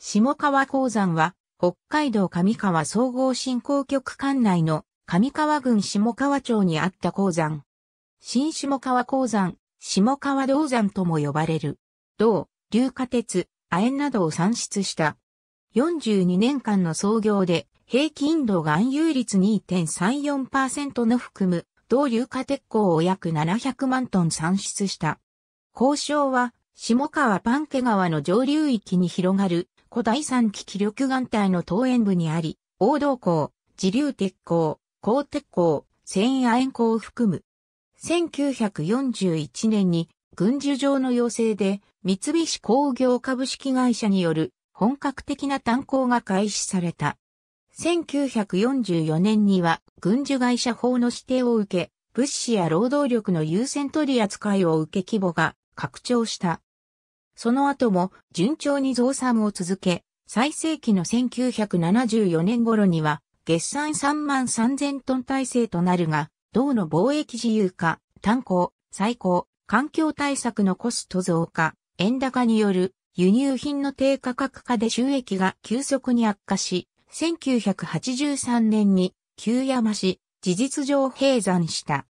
下川鉱山は、北海道上川総合振興局管内の上川郡下川町にあった鉱山。新下川鉱山、下川銅山とも呼ばれる。銅、硫化鉄、亜鉛などを産出した。42年間の創業で、平均度が安有率2.34%の含む、銅硫化鉄鋼を約700万トン産出した。交渉は、下川パンケ川の上流域に広がる古代三期気力眼帯の東園部にあり、王道港、自流鉄鋼、鋼鉄鋼、繊維亜鉛鋼を含む。1941年に軍需上の要請で三菱工業株式会社による本格的な炭鉱が開始された。1944年には軍需会社法の指定を受け、物資や労働力の優先取り扱いを受け規模が拡張した。その後も順調に増産を続け、最盛期の1974年頃には、月産3万3000トン体制となるが、銅の貿易自由化、炭鉱、最高、環境対策のコスト増加、円高による輸入品の低価格化で収益が急速に悪化し、1983年に旧山市、事実上閉山した。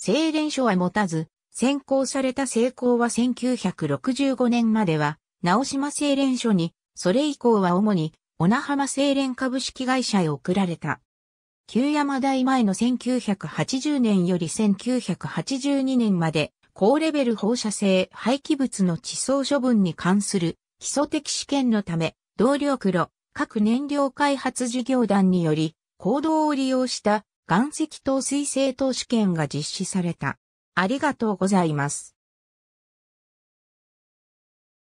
清廉署は持たず、先行された成功は1965年までは、直島精錬所に、それ以降は主に、小名浜精錬株式会社へ送られた。旧山台前の1980年より1982年まで、高レベル放射性廃棄物の地層処分に関する基礎的試験のため、同僚黒、各燃料開発事業団により、行動を利用した岩石等水性等試験が実施された。ありがとうございます。